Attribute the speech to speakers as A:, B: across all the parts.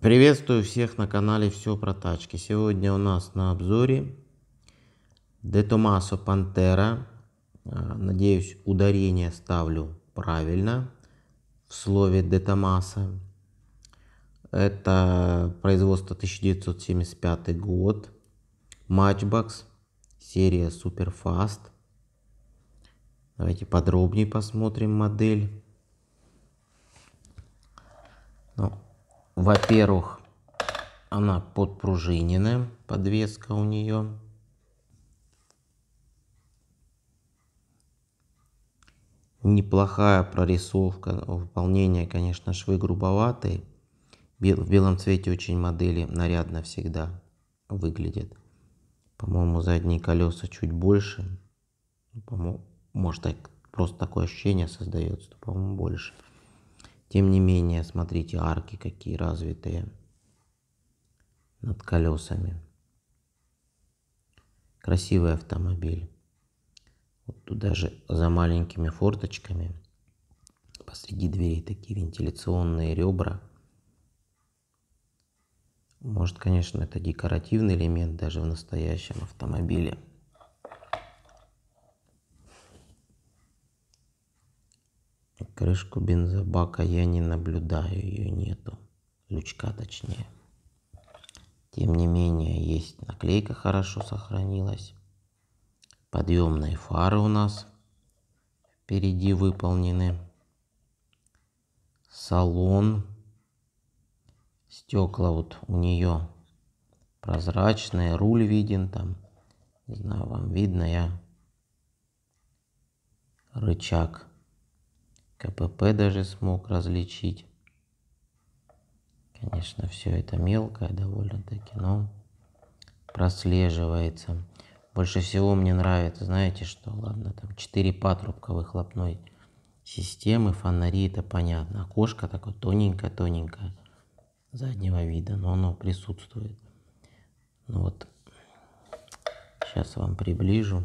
A: Приветствую всех на канале Все про тачки. Сегодня у нас на обзоре De Tomaso Pantera. А, надеюсь, ударение ставлю правильно в слове De Tomaso. Это производство 1975 год. Matchbox. Серия Superfast. Давайте подробнее посмотрим модель. Ну, во-первых, она подпружиненная, подвеска у нее. Неплохая прорисовка, выполнение, конечно, швы грубоватые. В белом цвете очень модели нарядно всегда выглядят. По-моему, задние колеса чуть больше. По-моему, может, так, просто такое ощущение создается, по-моему, больше. Тем не менее, смотрите, арки какие развитые над колесами. Красивый автомобиль. Вот тут даже за маленькими форточками посреди дверей такие вентиляционные ребра. Может, конечно, это декоративный элемент даже в настоящем автомобиле. Крышку бензобака я не наблюдаю, ее нету. Лючка точнее. Тем не менее, есть наклейка хорошо сохранилась. Подъемные фары у нас впереди выполнены. Салон. Стекла вот у нее прозрачные. Руль виден там. Не знаю, вам видно я. Рычаг КПП даже смог различить. Конечно, все это мелкое довольно-таки, но прослеживается. Больше всего мне нравится, знаете что, ладно, там 4 патрубка выхлопной системы, фонари, это понятно. Окошко такое тоненькое-тоненькое заднего вида, но оно присутствует. Ну вот, сейчас вам приближу.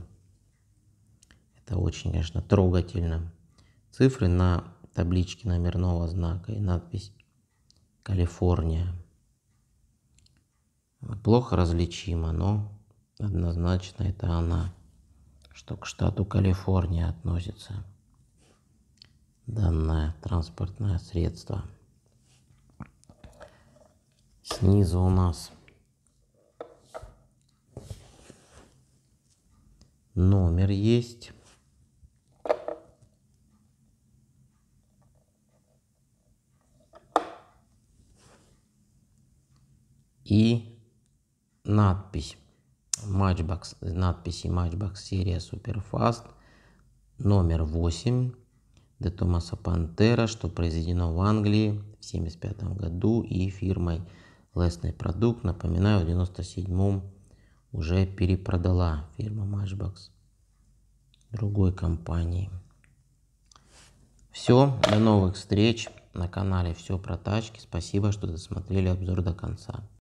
A: Это очень, конечно, трогательно. Цифры на табличке номерного знака и надпись «Калифорния» плохо различимо, но однозначно это она, что к штату Калифорния относится данное транспортное средство. Снизу у нас номер есть. и надпись Matchbox, надписи Matchbox серия Superfast номер 8 до Томаса Пантера, что произведено в Англии в 1975 году и фирмой Лесный продукт, напоминаю, в 1997 уже перепродала фирма Matchbox другой компании. Все, до новых встреч на канале «Все про тачки». Спасибо, что досмотрели обзор до конца.